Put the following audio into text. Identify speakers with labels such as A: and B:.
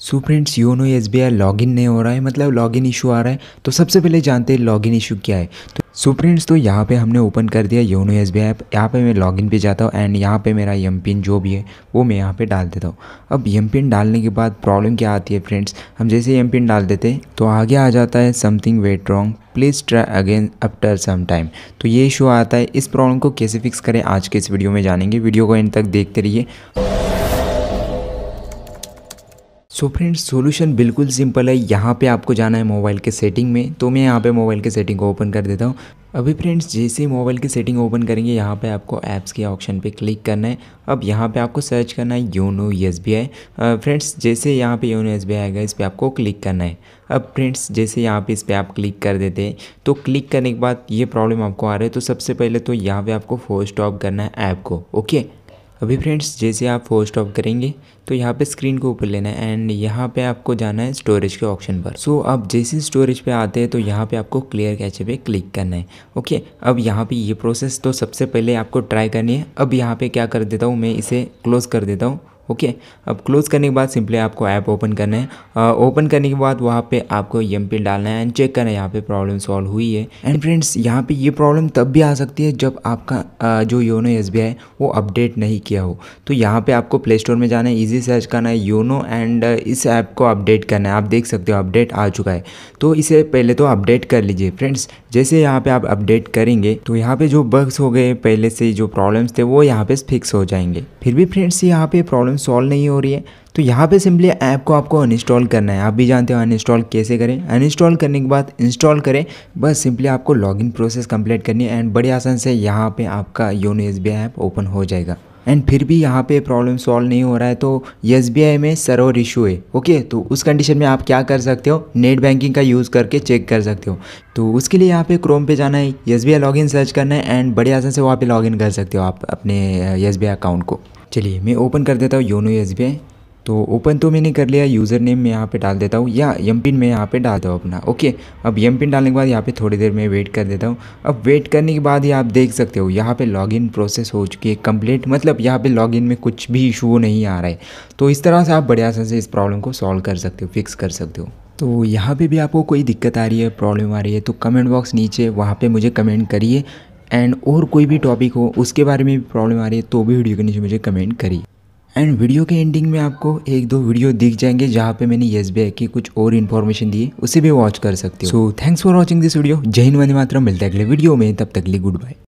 A: so friends YONO S B I login नहीं हो रहा है मतलब लॉगिन इशू आ रहा है तो सबसे पहले जानते हैं लॉगिन इशू क्या है तो सो फ्रेंड्स तो यहाँ पे हमने ओपन कर दिया YONO S B I app यहाँ पे मैं लॉगिन पर जाता हूँ एंड यहाँ पे मेरा एम पिन जो भी है वो मैं यहाँ पे डाल देता हूँ अब एम पिन डालने के बाद प्रॉब्लम क्या आती है फ्रेंड्स हम जैसे एम पिन डाल देते हैं तो आगे आ जाता है something went wrong please try again after some time तो ये इशू आता है इस प्रॉब्लम को कैसे फिक्स करें आज के इस वीडियो में जानेंगे वीडियो को एंड तक देखते रहिए सो फ्रेंड्स सॉल्यूशन बिल्कुल सिंपल है यहाँ पे आपको जाना है मोबाइल के सेटिंग में तो मैं यहाँ पे मोबाइल के सेटिंग को ओपन कर देता हूँ अभी फ्रेंड्स जैसे मोबाइल की सेटिंग ओपन करेंगे यहाँ पे आपको ऐप्स के ऑप्शन पे क्लिक करना है अब यहाँ पे आपको सर्च करना है YONO S B I friends जैसे यहाँ पे योनो एस बी आई आएगा इस पर आपको क्लिक करना है अब फ्रेंड्स जैसे यहाँ पे इस पर आप क्लिक कर देते हैं तो क्लिक करने के बाद ये प्रॉब्लम आपको आ रहा है तो सबसे पहले तो यहाँ पर आपको फोर स्टॉप करना है ऐप को ओके अभी फ्रेंड्स जैसे आप फोर स्टॉप करेंगे तो यहाँ पे स्क्रीन को ऊपर लेना है एंड यहाँ पे आपको जाना है स्टोरेज के ऑप्शन पर सो so, अब जैसे स्टोरेज पे आते हैं तो यहाँ पे आपको क्लियर कैचे पे क्लिक करना है ओके अब यहाँ पे ये प्रोसेस तो सबसे पहले आपको ट्राई करनी है अब यहाँ पे क्या कर देता हूँ मैं इसे क्लोज़ कर देता हूँ ओके अब क्लोज़ करने के बाद सिंपली आपको ऐप ओपन करना है ओपन करने के बाद वहाँ पे आपको एम पिन डालना है एंड चेक करना है यहाँ पे प्रॉब्लम सॉल्व हुई है एंड फ्रेंड्स यहाँ पे ये प्रॉब्लम तब भी आ सकती है जब आपका जो योनो एस है वो अपडेट नहीं किया हो तो यहाँ पर आपको प्ले स्टोर में जाना है ईजी सर्च करना है योनो एंड इस ऐप को अपडेट करना है आप देख सकते हो अपडेट आ चुका है तो इसे पहले तो अपडेट कर लीजिए फ्रेंड्स जैसे यहाँ पर आप अपडेट करेंगे तो यहाँ पर जो बग्स हो गए पहले से जो प्रॉब्लम्स थे वो यहाँ पर फिक्स हो जाएंगे फिर भी फ्रेंड्स यहाँ पर प्रॉब्लम सॉल्व नहीं हो रही है तो यहाँ पे सिंपली ऐप को आपको अनइंस्टॉल करना है आप भी जानते हो अनइंस्टॉल कैसे करें अनइंस्टॉल करने के बाद इंस्टॉल करें बस सिंपली आपको लॉगिन प्रोसेस कंप्लीट करनी है एंड बड़े आसान से यहाँ पे आपका योनो एस ऐप ओपन हो जाएगा एंड फिर भी यहाँ पे प्रॉब्लम सॉल्व नहीं हो रहा है तो एस में सर्वर इशू है ओके तो उस कंडीशन में आप क्या कर सकते हो नेट बैंकिंग का यूज़ करके चेक कर सकते हो तो उसके लिए यहाँ पे क्रोम पे जाना है एस बी सर्च करना है एंड बड़े आसान से वहाँ पे लॉगिन कर सकते हो आप अपने एस अकाउंट को चलिए मैं ओपन कर देता हूँ योनो एस तो ओपन तो मैंने कर लिया यूज़र नेम मैं यहाँ पे डाल देता हूँ या एम पिन मैं यहाँ पे डाल दूँ अपना ओके अब एम पिन डालने के बाद यहाँ पे थोड़ी देर में वेट कर देता हूँ अब वेट करने के बाद ही आप देख सकते हो यहाँ पे लॉगिन प्रोसेस हो चुकी है कंप्लीट मतलब यहाँ पे लॉगिन में कुछ भी इशू नहीं आ रहा है तो इस तरह से आप बड़े आसान से इस प्रॉब्लम को सॉल्व कर सकते हो फिक्स कर सकते हो तो यहाँ पे भी आपको कोई दिक्कत आ रही है प्रॉब्लम आ रही है तो कमेंट बॉक्स नीचे वहाँ पे मुझे कमेंट करिए एंड और कोई भी टॉपिक हो उसके बारे में भी प्रॉब्लम आ रही है तो भी वीडियो के नीचे मुझे कमेंट करिए एंड वीडियो के एंडिंग में आपको एक दो वीडियो दिख जाएंगे जहाँ पे मैंने बी की कुछ और इन्फॉर्मेशन दी उसे भी वॉच कर सकते हो so thanks for watching this video Jai Hind वंदे मातरम मिलता है अगले वीडियो में तब तक लिए गुड बाय